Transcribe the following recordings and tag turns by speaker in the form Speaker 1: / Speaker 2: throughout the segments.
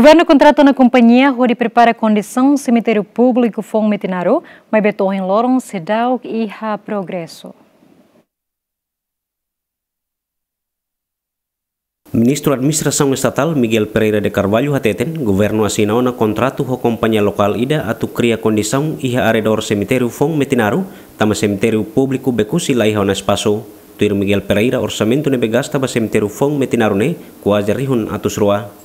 Speaker 1: Governo contrata na companhia onde prepara condição cemitério público Fong Metinaro, mas em Loron, Sedal e Ra Progresso. Ministro Administração Estatal Miguel Pereira de Carvalho hateten, governo assinou na contrato a companhia local ida atu cria condição iha arredor cemitério Fong Metinaro, tama cemitério público e laihau na espaço. Tuir Miguel Pereira orçamento ne gasta ba cemitério Fong Metinaro ne, kuajarihun atus roa.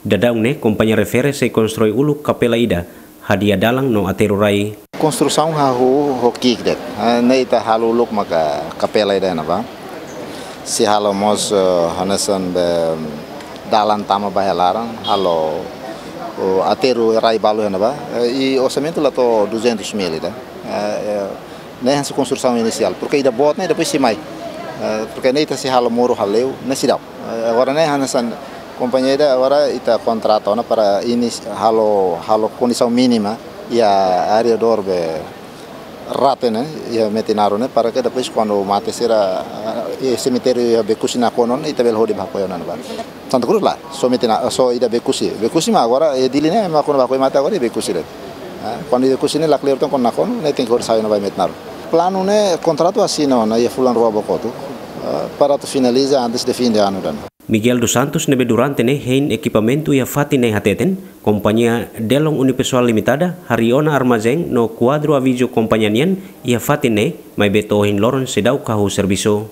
Speaker 1: Dadang ne companhia refere se konstrui ulu kapela ida hadiah dalang no aterurai.
Speaker 2: Construção hahu hoki det. Ne ita haluluk maka kapela ida na ba. Si halo mos eh, hanesan be mm, dalan tama bahelaran halo eh, Rai balu na ba. Eh, I osamento lá to 200 mil ida. Ne hansa construção inisial. porque ida bot ne depois si mai. Porque ne ita si halo moro haleu, ne se dá. Agora ne hanesan companheira agora está contratando para ini halo halo condição mínima e a área do orbe rata né e a metinaro né para que depois quando mate será e cemitério bekusi na konon e tabel hodi bako yonan ba Santa Cruz lá só metina só ida bekusi bekusi ma agora e dili né ma kono bako mate agora e bekusi né quando ida bekusi né la clear ton kon na kono né tem que hodi saio na vai metinaro plano né contrato assim não né e fulano para to finaliza antes de fin de ano dan.
Speaker 1: Miguel dos Santos nebe durante ne hein equipamento ia fati ne hateten, kompanya Delong Unipessoal Limitada, Hariona Armazeng no cuadro kompanya compañanian ia fati ne mai beto loron sedau kahu serviso.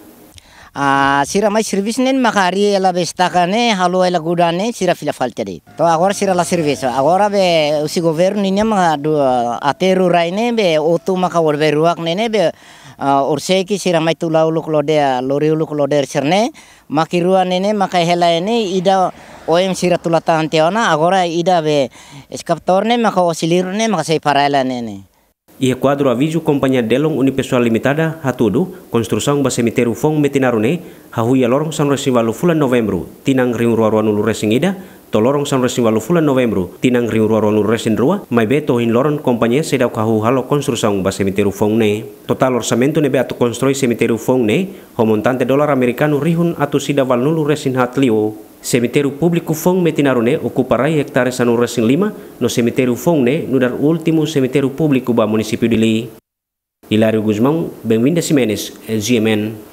Speaker 3: Ah, sira mai servis nen makari ela bestaka ne halo ela guda ne sira fila falta de. To agora sira la Agora be o governo nem ma do eh, atero raine be otu maka volver ne ne be urse ah, ki siramai tula uluk lodea lori uluk loder serne makiruan ini makai hela ini ida OM siratula tahantiona agora ida be escaptorne maka osilirne maka sei paraela nene
Speaker 1: Ia Delong Unipessoal Limitada, hatudu construção ba cemitério Fong Metinarune, hahuya lorong sanresi walu Fulan November, Tinang Rio Ruaruanulu Resingida, tolorong resin walu fulan novembro tinang nur resin rua mai beto hin loron kompanye sedau kahu halo construção ba fong fongne total ne beato konstrui semiteru fong ne homontante dolar amerikanu rihun atu sida valnulu resin hatlio Semiteru publiku Fong Metinarone okuparai hektare sanu resin lima no semiteru fong ne nudar ultimu semiteru publiku ba munisipiu dili. Hilario Guzmán, Benvinda Siménez, GMN.